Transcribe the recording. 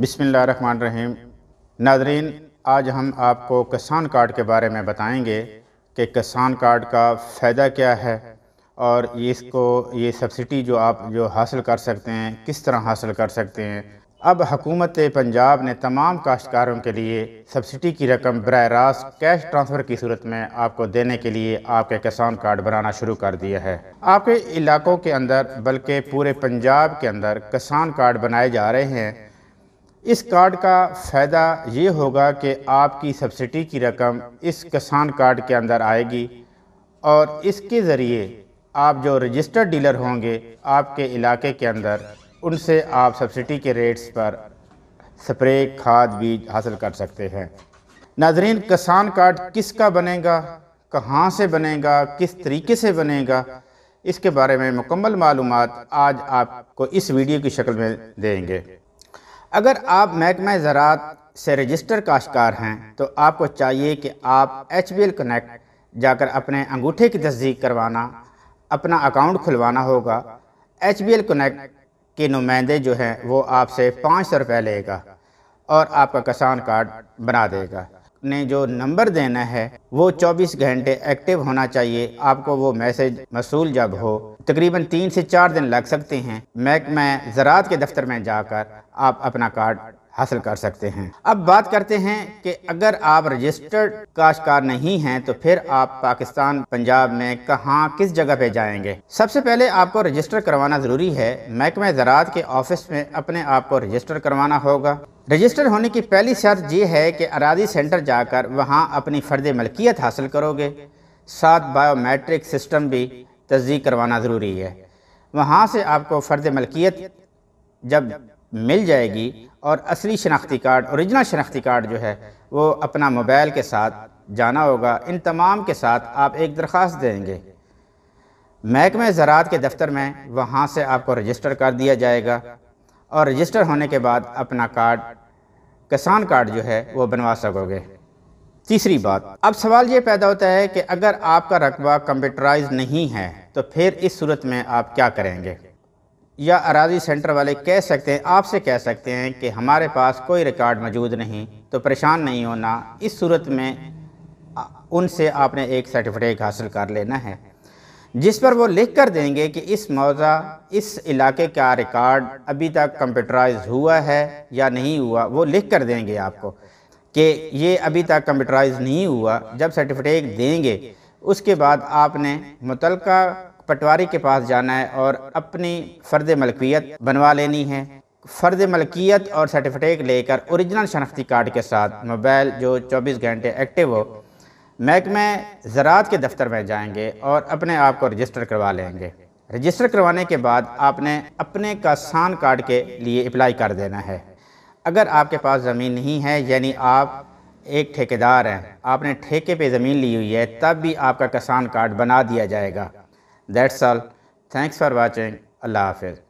बिसमीम् नाजरीन आज हम आपको किसान कार्ड के बारे में बताएंगे कि किसान कार्ड का फ़ायदा क्या है और इसको ये सब्सिडी जो आप जो हासिल कर सकते हैं किस तरह हासिल कर सकते हैं अब हकूमत पंजाब ने तमाम काश्तकारों के लिए सब्सिडी की रकम बरह रास्त कैश ट्रांसफ़र की सूरत में आपको देने के लिए आपके किसान कार्ड बनाना शुरू कर दिया है आपके इलाकों के अंदर बल्कि पूरे पंजाब के अंदर किसान कार्ड बनाए जा रहे हैं इस कार्ड का फ़ायदा ये होगा कि आपकी सब्सिडी की रकम इस किसान कार्ड के अंदर आएगी और इसके ज़रिए आप जो रजिस्टर्ड डीलर होंगे आपके इलाके के अंदर उनसे आप सब्सिडी के रेट्स पर स्प्रे खाद बीज हासिल कर सकते हैं नाजरीन किसान कार्ड किसका बनेगा कहाँ से बनेगा किस तरीके से बनेगा इसके बारे में मुकम्मल मालूम आज आपको इस वीडियो की शक्ल में देंगे अगर आप महकमा ज़रात से रजिस्टर काश्तकार हैं तो आपको चाहिए कि आप एच बी एल कनेक्ट जाकर अपने अंगूठे की तस्दीक करवाना अपना अकाउंट खुलवाना होगा एच बी एल कनेक्ट के नुमाइंदे जो हैं वो आपसे पाँच सौ रुपये लेगा और आपका किसान कार्ड बना देगा ने जो नंबर देना है वो 24 घंटे एक्टिव होना चाहिए आपको वो मैसेज मसूल जब हो तकरीबन तीन से चार दिन लग सकते हैं मैक मैं ज़रात के दफ्तर में जाकर आप अपना कार्ड हासिल कर सकते हैं अब बात करते हैं कि अगर आप रजिस्टर्ड काशकार नहीं हैं तो फिर आप पाकिस्तान पंजाब में कहाँ किस जगह पे जाएंगे सबसे पहले आपको रजिस्टर करवाना ज़रूरी है महकमे ज़रात के ऑफिस में अपने आप को रजिस्टर करवाना होगा रजिस्टर होने की पहली शर्त यह है कि अराजी सेंटर जाकर वहाँ अपनी फ़र्द मलकियत हासिल करोगे साथ बायोमेट्रिक सिस्टम भी तस्दीक करवाना ज़रूरी है वहाँ से आपको फ़र्द मलकियत जब मिल जाएगी और असली शनाख्ती कार्ड औरिजिनल शनाख्ती कार्ड जो है वो अपना मोबाइल के साथ जाना होगा इन तमाम के साथ आप एक दरख्वास्त देंगे महकमे ज़रात के दफ्तर में वहाँ से आपको रजिस्टर कर दिया जाएगा और रजिस्टर होने के बाद अपना कार्ड किसान कार्ड जो है वो बनवा सकोगे तीसरी बात अब सवाल ये पैदा होता है कि अगर आपका रकबा कंप्यूटराइज नहीं है तो फिर इस सूरत में आप क्या करेंगे या अराजी सेंटर वाले कह सकते हैं आपसे कह सकते हैं कि हमारे पास कोई रिकॉर्ड मौजूद नहीं तो परेशान नहीं होना इस सूरत में उनसे आपने एक सर्टिफिकेट हासिल कर लेना है जिस पर वो लिख कर देंगे कि इस मौज़ा इस इलाके का रिकॉर्ड अभी तक कंप्यूटराइज हुआ है या नहीं हुआ वो लिख कर देंगे आपको कि ये अभी तक कंप्यूटराइज नहीं हुआ जब सर्टिफिकेट देंगे उसके बाद आपने मुतलका पटवारी के पास जाना है और अपनी फ़र्द मलकियत बनवा लेनी है फ़र्द मलकियत और सर्टिफिकेट लेकर ओरिजिनल शनाख्ती कार्ड के साथ मोबाइल जो 24 घंटे एक्टिव हो महकमे ज़रात के दफ्तर में जाएंगे और अपने आप को रजिस्टर करवा लेंगे रजिस्टर करवाने के बाद आपने अपने का कार्ड के लिए अप्लाई कर देना है अगर आपके पास ज़मीन नहीं है यानी आप एक ठेकेदार हैं आपने ठेके पे ज़मीन ली हुई है तब भी आपका किसान कार्ड बना दिया जाएगा That's all. Thanks for watching. Allah Hafiz.